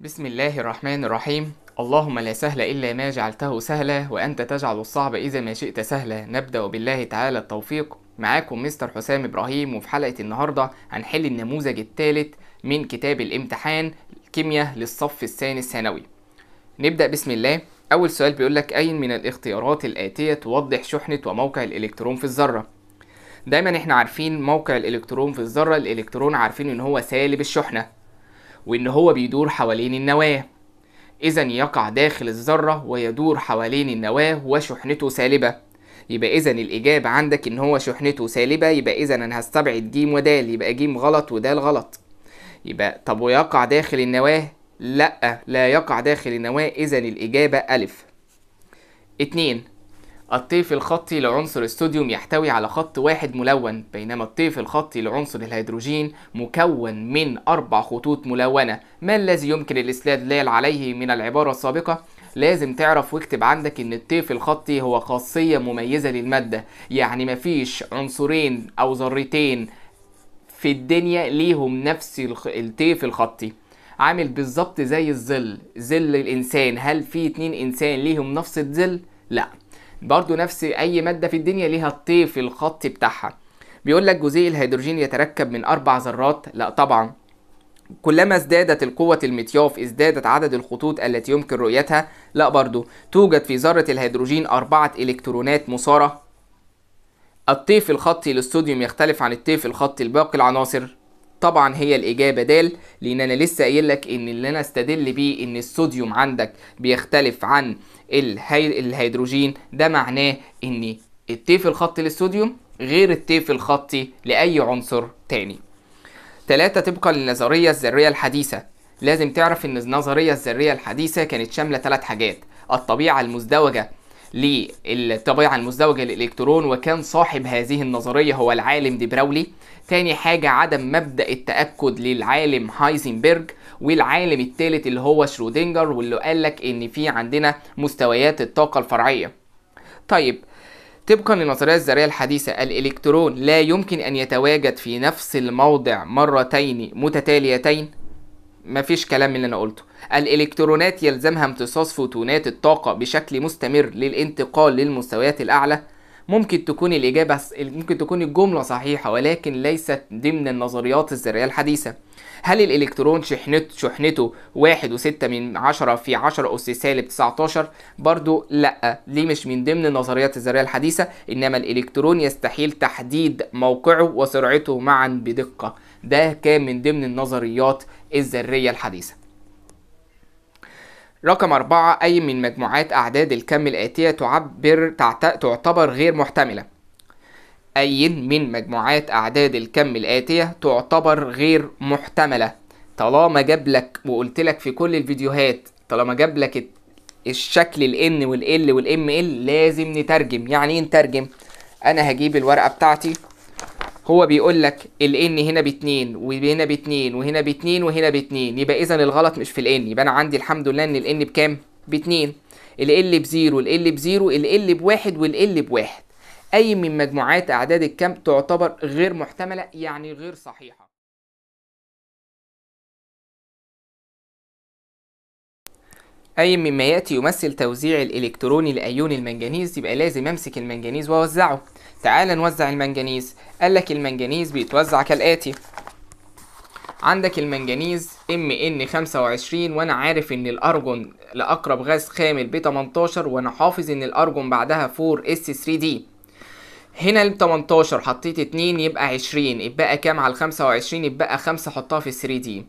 بسم الله الرحمن الرحيم اللهم لا سهل إلا ما جعلته سهلا وأنت تجعل الصعب إذا ما شئت سهلا نبدأ بالله تعالى التوفيق معاكم مستر حسام إبراهيم وفي حلقة النهاردة هنحل النموذج الثالث من كتاب الامتحان الكيمياء للصف الثاني الثانوي نبدأ بسم الله أول سؤال بيقول لك أين من الاختيارات الآتية توضح شحنة وموقع الإلكترون في الذرة دايما احنا عارفين موقع الإلكترون في الذرة الإلكترون عارفين إن هو سالب الشحنة وإن هو بيدور حوالين النواة إذا يقع داخل الذرة ويدور حوالين النواة وشحنته سالبة يبقى إذا الإجابة عندك إن هو شحنته سالبة يبقى إذا أنا هستبعد ج ود يبقى ج غلط ودال غلط يبقى طب ويقع داخل النواة لا لا يقع داخل النواة إذا الإجابة ألف 2 الطيف الخطي لعنصر الصوديوم يحتوي على خط واحد ملون بينما الطيف الخطي لعنصر الهيدروجين مكون من أربع خطوط ملونة ما الذي يمكن الاستدلال عليه من العبارة السابقة؟ لازم تعرف واكتب عندك ان الطيف الخطي هو خاصية مميزة للمادة يعني مفيش عنصرين أو ذرتين في الدنيا ليهم نفس الطيف الخطي عامل بالظبط زي الظل ظل الانسان هل في اتنين انسان ليهم نفس الظل لا برضو نفس اي ماده في الدنيا ليها الطيف الخط بتاعها بيقول لك جزيء الهيدروجين يتركب من اربع ذرات لا طبعا كلما ازدادت القوة المطياف ازدادت عدد الخطوط التي يمكن رؤيتها لا برضو توجد في ذرة الهيدروجين أربعة إلكترونات مسارة الطيف الخطي للصوديوم يختلف عن الطيف الخطي لباقي العناصر طبعا هي الاجابه دال لان انا لسه قايل لك ان اللي انا استدل بيه ان الصوديوم عندك بيختلف عن الهي... الهيدروجين ده معناه ان التيف الخطي للصوديوم غير التيف الخطي لاي عنصر تاني ثلاثة طبقا للنظرية الذرية الحديثة لازم تعرف ان النظرية الذرية الحديثة كانت شاملة ثلاث حاجات الطبيعة المزدوجة للطبيعة المزدوجة للإلكترون وكان صاحب هذه النظرية هو العالم دي براولي تاني حاجة عدم مبدأ التأكد للعالم هايزنبرج والعالم الثالث اللي هو شرودنجر واللي قالك إن في عندنا مستويات الطاقة الفرعية طيب طبقا للنظريه الذريه الحديثه الالكترون لا يمكن ان يتواجد في نفس الموضع مرتين متتاليتين مفيش كلام من اللي انا قلته الالكترونات يلزمها امتصاص فوتونات الطاقه بشكل مستمر للانتقال للمستويات الاعلى ممكن تكون الاجابه ممكن تكون الجمله صحيحه ولكن ليست ضمن النظريات الذريه الحديثه هل الالكترون شحنته شحنته 1.6 من عشرة في 10 اس سالب 19 برضو لا دي مش من ضمن النظريات الذريه الحديثه انما الالكترون يستحيل تحديد موقعه وسرعته معا بدقه ده كان من ضمن النظريات الذرية الحديثة رقم أربعة أي من مجموعات أعداد الكم الآتية تعبر تعتبر غير محتملة أي من مجموعات أعداد الكم الآتية تعتبر غير محتملة طالما جاب لك وقلت لك في كل الفيديوهات طالما جاب لك الشكل ال L وال والام ال لازم نترجم يعني ايه نترجم انا هجيب الورقه بتاعتي هو بيقول لك الان هنا باتنين وهنا باتنين وهنا باتنين وهنا باتنين يبقى اذا الغلط مش في الان يبقى انا عندي الحمد لله ان الان بكام؟ باتنين ال بزيرو ال بزيرو ال بواحد وال بواحد اي من مجموعات اعداد الكم تعتبر غير محتمله يعني غير صحيحه اي مما ياتي يمثل توزيع الالكتروني لايون المنجنيز يبقى لازم امسك المنجنيز واوزعه تعال نوزع المنجنيز قال لك المنجنيز بيتوزع كالآتي عندك المنجنيز MN 25 وانا عارف ان الارجون لاقرب غاز خامل ب 18 وانا حافظ ان الارجون بعدها 4S3D هنا ال 18 حطيت 2 يبقى 20 يبقى كام على ال 25 يبقى 5 حطها في ال 3D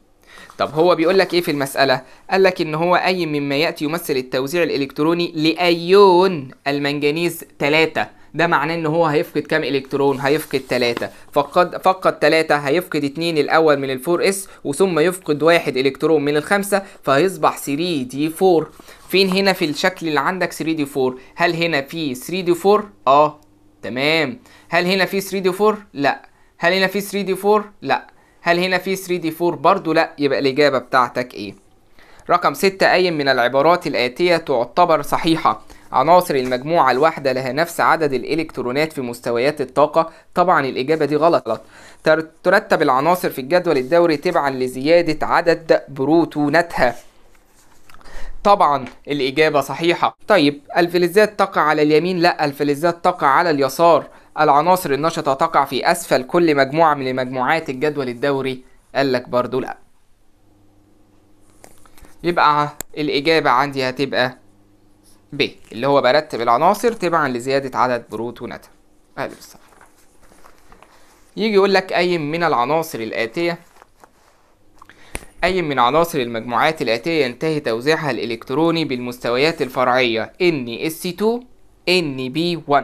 طب هو بيقول لك ايه في المسألة؟ قال لك ان هو اي مما يأتي يمثل التوزيع الالكتروني لايون المنجنيز 3 ده معناه ان هو هيفقد كام الكترون هيفقد 3 فقد فقد 3 هيفقد 2 الاول من الفور اس وثم يفقد واحد الكترون من الخمسه فهيصبح 3 دي 4 فين هنا في الشكل اللي عندك 3 دي 4 هل هنا في 3 دي 4 اه تمام هل هنا في 3 دي 4 لا هل هنا في 3 دي 4 لا هل هنا في 3 دي 4 برضه لا يبقى الاجابه بتاعتك ايه رقم 6 أي من العبارات الآتية تعتبر صحيحة عناصر المجموعة الواحدة لها نفس عدد الإلكترونات في مستويات الطاقة طبعا الإجابة دي غلط ترتب العناصر في الجدول الدوري تبعا لزيادة عدد بروتوناتها طبعا الإجابة صحيحة طيب الفلزات تقع على اليمين لا الفلزات تقع على اليسار العناصر النشطة تقع في أسفل كل مجموعة من مجموعات الجدول الدوري قال لك برضو لا يبقى الإجابة عندي هتبقى ب اللي هو برتب العناصر تبعا لزيادة عدد بروتوناتها أهلا بالسهل يجي يقول لك أي من العناصر الآتية أي من عناصر المجموعات الآتية ينتهي توزيعها الإلكتروني بالمستويات الفرعيه اس NSC2 NB1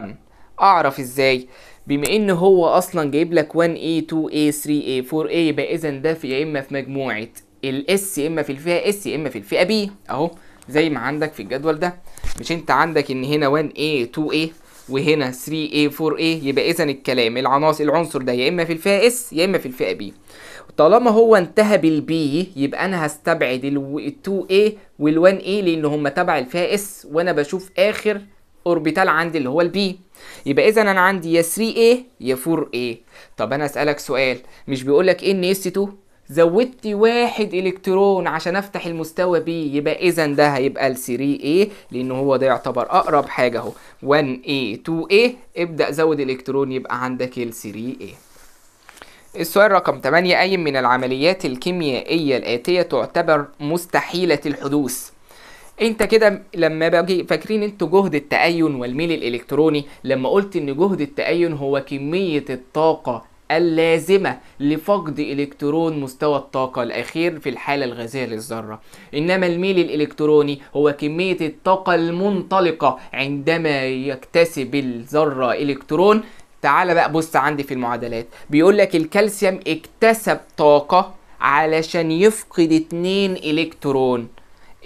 أعرف إزاي؟ بما إن هو أصلا جايب لك 1A 2A 3A 4A يبقى إذا ده في يا إما في مجموعة الاس يا إما في الفئة اس يا إما في الفئة بي أهو زي ما عندك في الجدول ده مش انت عندك ان هنا 1A 2A وهنا 3A 4A يبقى اذا الكلام العناصر العنصر ده يا اما في الفئه S يا اما في الفئه بي طالما هو انتهى بالبي يبقى انا هستبعد ال 2A وال 1A لان هم تبع الفئه S وانا بشوف اخر اوربيتال عندي اللي هو البي يبقى اذا انا عندي يا 3A يا 4A طب انا اسالك سؤال مش بيقول لك ان اس 2 زودت واحد الكترون عشان افتح المستوى بي يبقى اذا ده هيبقى ال 3A لان هو ده يعتبر اقرب حاجه اهو 1A 2A ابدا زود الكترون يبقى عندك ال 3A السؤال رقم 8 أي من العمليات الكيميائية الآتية تعتبر مستحيلة الحدوث؟ انت كده لما باجي فاكرين انتوا جهد التأين والميل الالكتروني لما قلت ان جهد التأين هو كمية الطاقة اللازمة لفقد إلكترون مستوى الطاقة الأخير في الحالة الغازية للذرة إنما الميل الإلكتروني هو كمية الطاقة المنطلقة عندما يكتسب الذرة إلكترون تعال بقى بص عندي في المعادلات بيقول لك الكالسيوم اكتسب طاقة علشان يفقد 2 إلكترون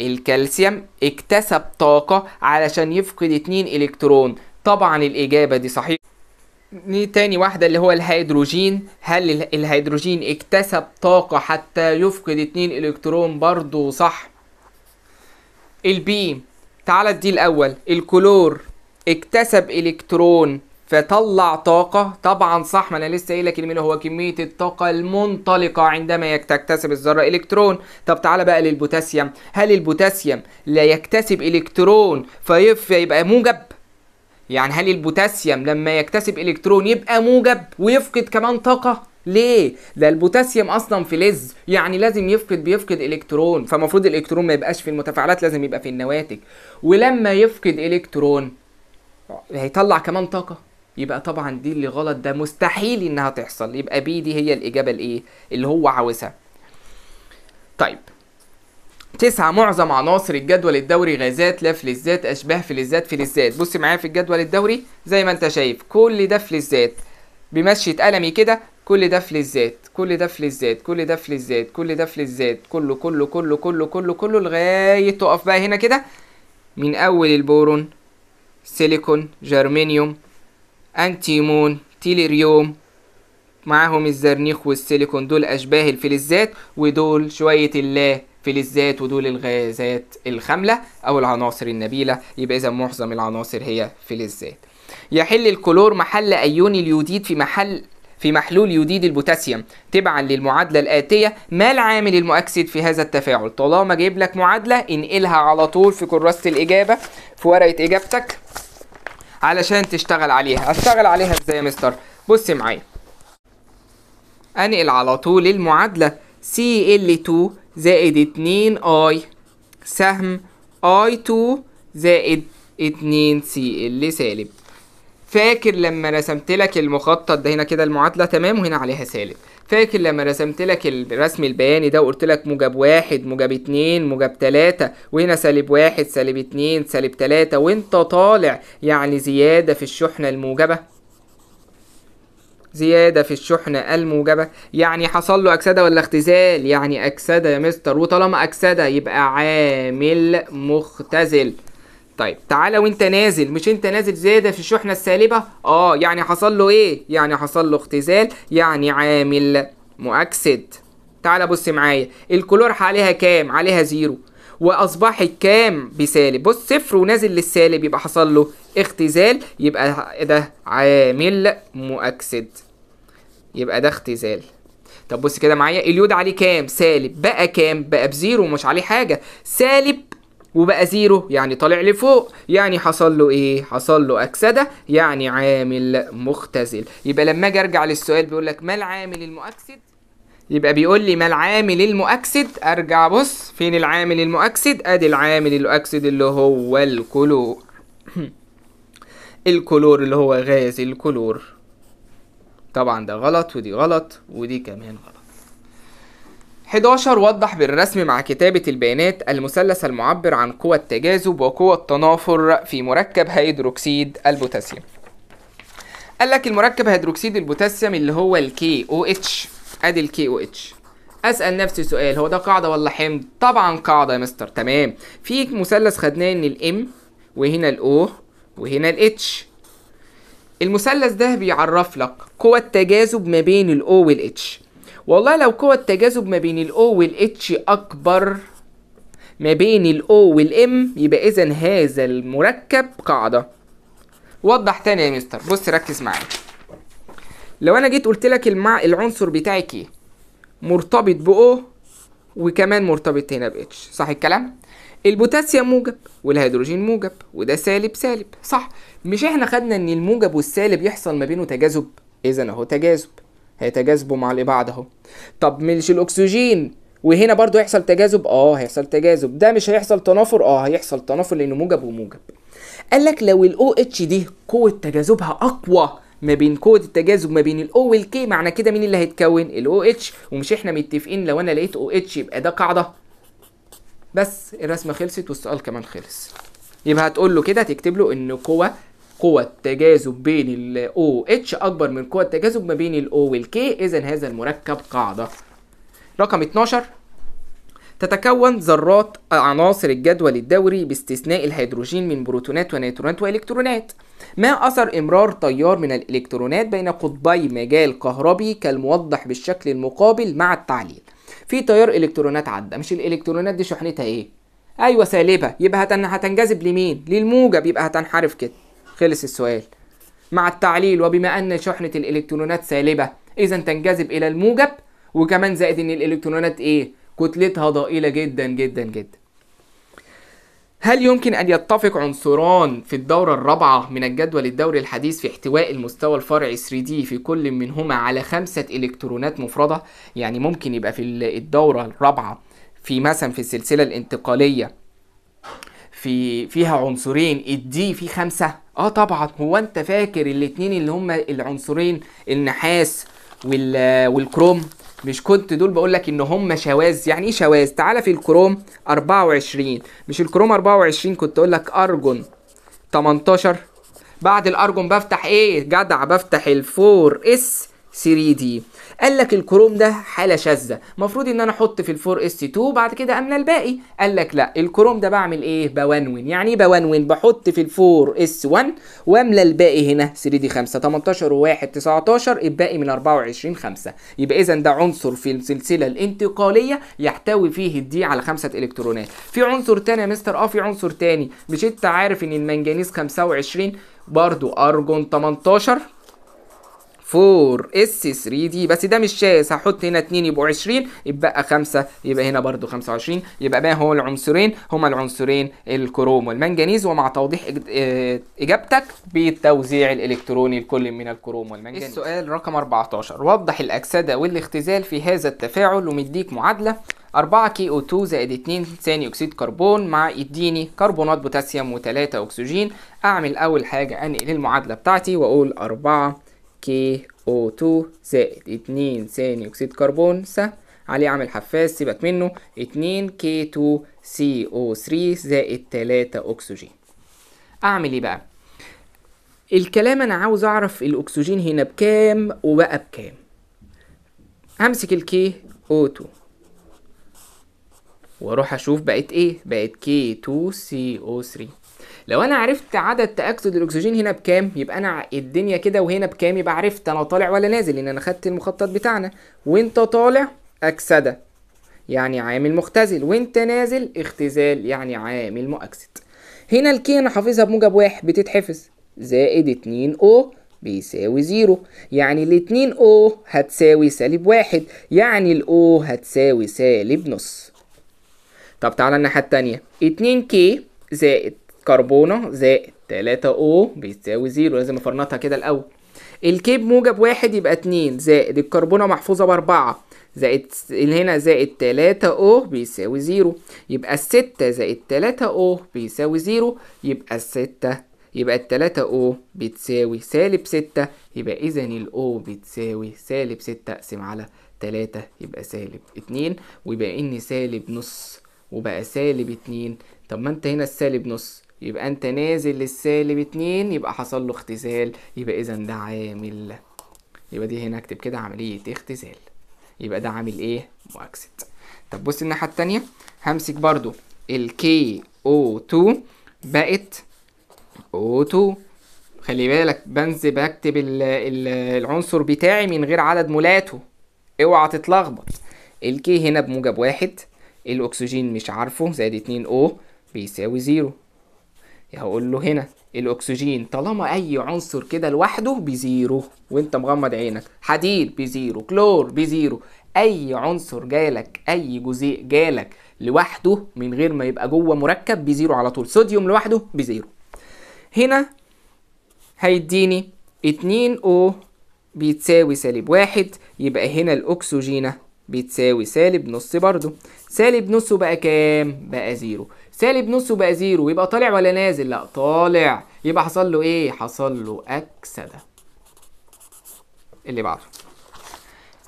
الكالسيوم اكتسب طاقة علشان يفقد 2 إلكترون طبعا الإجابة دي صحيحة تاني واحدة اللي هو الهيدروجين هل الهيدروجين اكتسب طاقة حتى يفقد اتنين الكترون برضو صح البي تعالى دي الاول الكلور اكتسب الكترون فطلع طاقة طبعا صح ما انا لسه قايل لك اللي هو كمية الطاقة المنطلقة عندما تكتسب الذرة الكترون طب تعالى بقى للبوتاسيوم هل البوتاسيوم لا يكتسب الكترون فيبقى موجب يعني هل البوتاسيوم لما يكتسب الكترون يبقى موجب ويفقد كمان طاقه ليه ده البوتاسيوم اصلا في لز يعني لازم يفقد بيفقد الكترون فمفروض الالكترون ما يبقاش في المتفاعلات لازم يبقى في النواتج ولما يفقد الكترون هيطلع كمان طاقه يبقى طبعا دي اللي غلط ده مستحيل انها تحصل يبقى بي دي هي الاجابه الايه اللي هو عاوزها طيب تسعة معظم عناصر الجدول الدوري غازات لا فلزات اشباه فلزات فلزات بص معايا في الجدول الدوري زي ما انت شايف كل ده فلزات بمشية قلمي كده كل ده فلزات كل ده فلزات كل ده فلزات كل ده فلزات كله كله كله كله كله كله لغاية تقف بقى هنا كده من أول البورون سيليكون جرمينيوم أنتيمون تيليريوم معاهم الزرنيخ والسيليكون دول أشباه الفلزات ودول شوية اللا فلزات ودول الغازات الخاملة أو العناصر النبيلة يبقى إذا معظم العناصر هي فلزات يحل الكلور محل أيون اليوديد في محل في محلول يوديد البوتاسيوم تبعا للمعادله الاتيه ما العامل المؤكسد في هذا التفاعل طالما جايب لك معادله انقلها على طول في كراسه الاجابه في ورقه اجابتك علشان تشتغل عليها اشتغل عليها ازاي يا مستر بص معايا انقل على طول المعادله CL2 زائد اتنين اي سهم اي 2 زائد اتنين سي ال سالب فاكر لما رسمت لك المخطط ده هنا كده المعادله تمام وهنا عليها سالب فاكر لما رسمت لك الرسم البياني ده وقلت لك موجب واحد موجب اتنين موجب تلاتة وهنا سالب واحد سالب اتنين سالب تلاتة وانت طالع يعني زيادة في الشحنة الموجبة زيادة في الشحنة الموجبة يعني حصل له أكسدة ولا اختزال يعني أكسدة يا مستر وطالما أكسدة يبقى عامل مختزل طيب تعالى وانت نازل مش انت نازل زياده في الشحنه السالبه اه يعني حصل له ايه يعني حصل له اختزال يعني عامل مؤكسد تعالى بص معايا الكلور عليها كام عليها زيرو واصبحت كام بسالب بص صفر ونازل للسالب يبقى حصل له اختزال يبقى ده عامل مؤكسد يبقى ده اختزال طب بص كده معايا اليود عليه كام سالب بقى كام بقى بزيرو ومش عليه حاجه سالب وبقى زيرو يعني طالع لفوق يعني حصل له ايه حصل له اكسده يعني عامل مختزل يبقى لما اجي ارجع للسؤال بيقول لك ما العامل المؤكسد يبقى بيقول لي ما العامل المؤكسد ارجع بص فين العامل المؤكسد ادي العامل المؤكسد اللي هو الكلور الكلور اللي هو غاز الكلور طبعا ده غلط ودي غلط ودي كمان غلط 11 وضح بالرسم مع كتابة البيانات المثلث المعبر عن قوى التجاذب وقوى التنافر في مركب هيدروكسيد البوتاسيوم قال لك المركب هيدروكسيد البوتاسيوم اللي هو الكي او اتش ادي الكي او اتش اسال نفسي سؤال هو ده قاعده ولا حمض طبعا قاعده يا مستر تمام في مثلث خدناه ان الام وهنا الاو وهنا الاتش المثلث ده بيعرف لك قوى التجاذب ما بين الـ O والـ H والله لو قوى التجاذب ما بين الـ O والـ H اكبر ما بين الـ O والـ M يبقى اذا هذا المركب قاعده وضح تاني يا مستر بص ركز معايا لو انا جيت قلت لك المع... العنصر بتاعك ايه مرتبط O وكمان مرتبط هنا بـ H صح الكلام البوتاسيوم موجب والهيدروجين موجب وده سالب سالب صح مش احنا خدنا ان الموجب والسالب يحصل ما بينه تجاذب اذا اهو تجاذب هيتجاذبوا مع بعض اهو طب مش الاكسجين وهنا برضو يحصل تجاذب اه هيحصل تجاذب ده مش هيحصل تنافر اه هيحصل تنافر لانه موجب وموجب قال لك لو الاو اتش دي قوه تجاذبها اقوى ما بين قوه التجاذب ما بين الاو والكي معنى كده مين اللي هيتكون الاو اتش OH ومش احنا متفقين لو انا لقيت او OH اتش يبقى ده قاعده بس الرسمه خلصت والسؤال كمان خلص يبقى هتقول له كده تكتب له ان قوه قوة التجاذب بين ال OH أكبر من قوة التجاذب ما بين ال O وال K إذا هذا المركب قاعدة. رقم 12 تتكون ذرات عناصر الجدول الدوري باستثناء الهيدروجين من بروتونات ونيترونات وإلكترونات. ما أثر إمرار تيار من الإلكترونات بين قطبي مجال كهربي كالموضح بالشكل المقابل مع التعليل؟ في تيار الكترونات عدى مش الالكترونات دي شحنتها ايه ايوه سالبه يبقى هتن... هتنجذب لمين للموجب يبقى هتنحرف كده خلص السؤال مع التعليل وبما ان شحنه الالكترونات سالبه اذا تنجذب الى الموجب وكمان زائد ان الالكترونات ايه كتلتها ضئيله جدا جدا جدا هل يمكن أن يتفق عنصران في الدورة الرابعة من الجدول الدوري الحديث في احتواء المستوى الفرعي 3D في كل منهما على خمسة إلكترونات مفردة؟ يعني ممكن يبقى في الدورة الرابعة في مثلا في السلسلة الانتقالية في فيها عنصرين الدي فيه خمسة؟ اه طبعا هو انت فاكر الاتنين اللي هما العنصرين النحاس والكروم مش كنت دول بقول لك ان هم شواذ يعني ايه شواذ تعالى في الكروم 24 مش الكروم 24 كنت اقول لك ارجون 18 بعد الارجون بفتح ايه جدع بفتح الفور اس 3 دي قال لك الكروم ده حاله شاذه المفروض ان انا احط في الفور اس 2 بعد كده املى الباقي قال لك لا الكروم ده بعمل ايه بونون يعني ايه بونون بحط في الفور اس 1 واملى الباقي هنا 3 دي 5 18 و1 19 الباقي من 24 5 يبقى اذا ده عنصر في السلسله الانتقاليه يحتوي فيه الدي على خمسه الكترونات في عنصر تاني يا مستر اه في عنصر تاني مش انت عارف ان المنجنيز 25 برضو ارجون 18 4 s 3 d بس ده مش شاذ هحط هنا 2 يبقوا 20 يبقى 5 يبقى هنا برده 25 يبقى ما هو العنصرين هما العنصرين الكروم والمنجنيز ومع توضيح آه، اجابتك بالتوزيع الالكتروني لكل من الكروم والمنجنيز السؤال رقم 14 وضح الاكسده والاختزال في هذا التفاعل ومديك معادله 4 كي او 2 زائد 2 ثاني اكسيد كربون مع اديني كربونات بوتاسيوم و3 اكسجين اعمل اول حاجه انقل المعادله بتاعتي واقول 4 KO2 زائد 2 ثاني أكسيد كربون سهل عليه عامل حفاز سيبك منه 2 K2CO3 زائد 3 أكسجين أعمل إيه بقى؟ الكلام أنا عاوز أعرف الأكسجين هنا بكام وبقى بكام همسك ال ko 2 واروح اشوف بقت ايه بقت K2CO3 لو انا عرفت عدد تاكسد الاكسجين هنا بكام يبقى انا الدنيا كده وهنا بكام يبقى عرفت انا طالع ولا نازل لان انا خدت المخطط بتاعنا وانت طالع اكسده يعني عامل مختزل وانت نازل اختزال يعني عامل مؤكسد هنا الكي انا حافظها بموجب واحد بتتحفظ زائد 2 او بيساوي زيرو يعني ال 2 او هتساوي سالب واحد يعني الاو هتساوي سالب نص طب تعالى الناحية التانية 2 كي زائد كربونه زائد 3 او بيساوي زيرو لازم افرنطها كده الاول الكيب موجب واحد يبقى 2 زائد الكربونة محفوظة بأربعة زائد هنا زائد 3 أو بيساوي زيرو يبقى الستة زائد 3 أو بيساوي زيرو يبقى الستة يبقى 3 أو بتساوي سالب ستة يبقى إذا الأو بتساوي سالب ستة أقسم على تلاتة يبقى سالب اتنين ويبقى إن سالب نص وبقى سالب اتنين طب ما أنت هنا السالب نص يبقى انت نازل للسالب اتنين يبقى حصل له اختزال يبقى اذا ده عامل يبقى دي هنا اكتب كده عمليه اختزال يبقى ده عامل ايه مؤكسد طب بص الناحيه التانيه همسك برضو الكي او 2 بقت او 2 خلي بالك بنزل بكتب العنصر بتاعي من غير عدد مولاته اوعى تتلخبط الكي هنا بموجب واحد الاكسجين مش عارفه زائد 2 او بيساوي زيرو هقول له هنا الاكسجين طالما اي عنصر كده لوحده بزيرو وانت مغمض عينك حديد بزيرو كلور بزيرو اي عنصر جالك اي جزيء جالك لوحده من غير ما يبقى جوه مركب بزيرو على طول صوديوم لوحده بزيرو هنا هيديني 2 او بيتساوي سالب واحد يبقى هنا الاكسجينه بتساوي سالب نص برضو سالب نصه بقى كام بقى زيرو سالب نصه وبقى زيرو يبقى طالع ولا نازل لا طالع يبقى حصل له ايه حصل له اكسده اللي بعده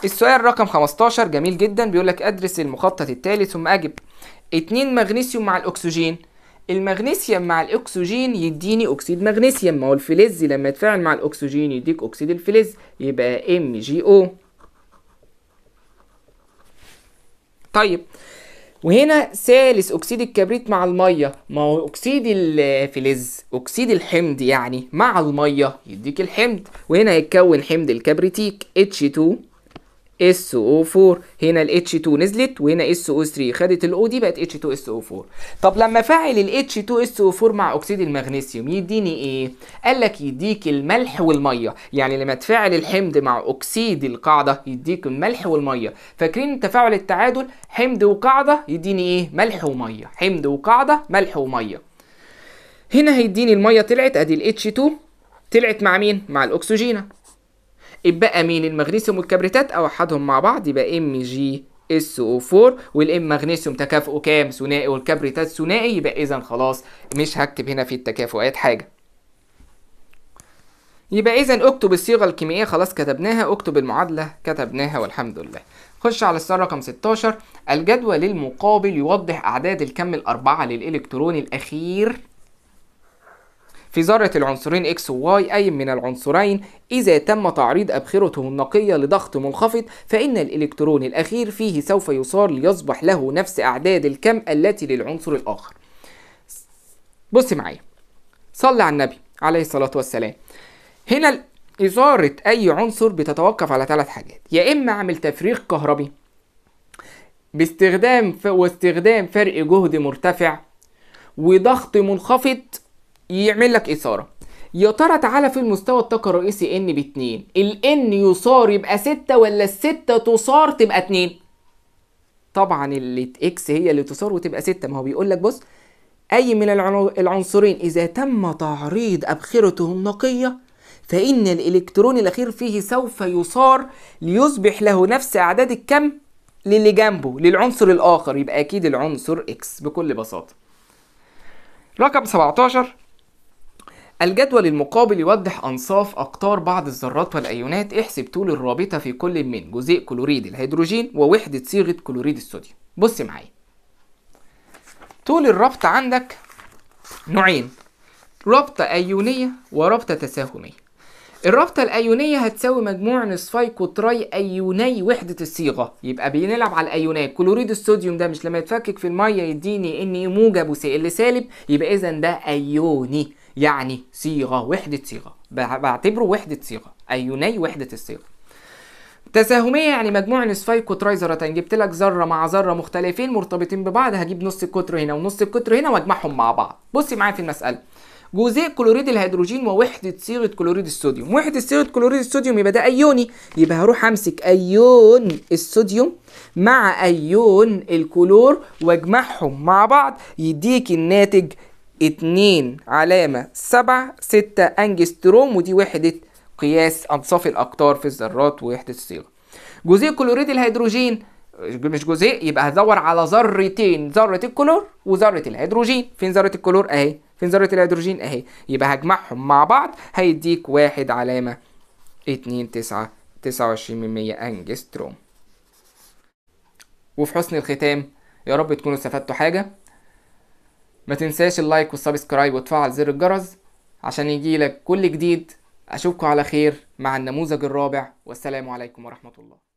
السؤال رقم 15 جميل جدا بيقول لك ادرس المخطط التالي ثم اجب 2 مغنيسيوم مع الاكسجين المغنيسيوم مع الاكسجين يديني اكسيد مغنيسيوم ما هو الفلز لما يتفاعل مع الاكسجين يديك اكسيد الفلز يبقى ام جي او طيب وهنا ثالث اكسيد الكبريت مع الميه ما هو اكسيد الفلز اكسيد الحمض يعني مع الميه يديك الحمض وهنا هيتكون حمض الكبريتيك H2 SO4 هنا ال H2 نزلت وهنا SO3 خدت ال O دي بقت H2SO4 طب لما فاعل ال H2SO4 مع أكسيد المغنيسيوم يديني إيه؟ قال لك يديك الملح والمية يعني لما تفاعل الحمض مع أكسيد القاعدة يديك الملح والمية فاكرين تفاعل التعادل حمض وقاعدة يديني إيه؟ ملح ومية حمض وقاعدة ملح ومية هنا هيديني المية طلعت أدي ال H2 طلعت مع مين؟ مع الأكسجينة اتبقى مين المغنيسيوم والكبريتات اوحدهم مع بعض يبقى ام جي اس او 4 والام مغنيسيوم تكافؤه كام ثنائي والكبريتات ثنائي يبقى اذا خلاص مش هكتب هنا في التكافؤات حاجه يبقى اذا اكتب الصيغه الكيميائيه خلاص كتبناها اكتب المعادله كتبناها والحمد لله خش على السؤال رقم 16 الجدول المقابل يوضح اعداد الكم الاربعه للالكترون الاخير في ذرة العنصرين X و Y أي من العنصرين إذا تم تعريض أبخرته النقية لضغط منخفض فإن الإلكترون الأخير فيه سوف يصار ليصبح له نفس أعداد الكم التي للعنصر الآخر بص معايا صلي على النبي عليه الصلاة والسلام هنا إثارة أي عنصر بتتوقف على ثلاث حاجات يا إما عمل تفريغ كهربي باستخدام ف... واستخدام فرق جهد مرتفع وضغط منخفض يعمل لك اثاره يا ترى تعالى في المستوى الطاقه الرئيسي ان ب 2 الان يصار يبقى 6 ولا ال6 تصار تبقى 2 طبعا اللي اكس هي اللي تصار وتبقى 6 ما هو بيقول لك بص اي من العنصرين اذا تم تعريض ابخرته النقيه فان الالكترون الاخير فيه سوف يصار ليصبح له نفس اعداد الكم للي جنبه للعنصر الاخر يبقى اكيد العنصر اكس بكل بساطه رقم 17 الجدول المقابل يوضح أنصاف أقطار بعض الذرات والأيونات احسب طول الرابطة في كل من جزيء كلوريد الهيدروجين ووحدة صيغة كلوريد الصوديوم بص معايا طول الرابطة عندك نوعين رابطة أيونية ورابطة تساهمية الرابطة الأيونية هتساوي مجموع نصفي قطري أيوني وحدة الصيغة يبقى بنلعب على الأيونات كلوريد الصوديوم ده مش لما يتفكك في المية يديني إن موجب وسائل سالب يبقى إذا ده أيوني يعني صيغه وحده صيغه بعتبره وحده صيغه ايوني وحده الصيغه تساهمية يعني مجموع نصفي قطري ذرتين جبت لك ذرة مع ذرة مختلفين مرتبطين ببعض هجيب نص القطر هنا ونص القطر هنا واجمعهم مع بعض بصي معايا في المسألة جزيء كلوريد الهيدروجين ووحدة صيغة كلوريد الصوديوم وحدة صيغة كلوريد الصوديوم يبقى ده أيوني يبقى هروح أمسك أيون الصوديوم مع أيون الكلور واجمعهم مع بعض يديك الناتج 2 علامة 7 6 أنجستروم ودي وحدة قياس أنصاف الأقطار في الذرات ووحدة الصيغة. جزيء كلوريد الهيدروجين مش جزيء يبقى هدور على ذرتين ذرة الكلور وذرة الهيدروجين، فين ذرة الكلور؟ أهي، فين ذرة الهيدروجين؟ أهي، يبقى هجمعهم مع بعض هيديك واحد علامة 2 9 29 من مية أنجستروم. وفي حسن الختام يا رب تكونوا استفدتوا حاجة ما تنساش اللايك والسبسكرايب وتفعل زر الجرس عشان يجيلك كل جديد اشوفكم على خير مع النموذج الرابع والسلام عليكم ورحمه الله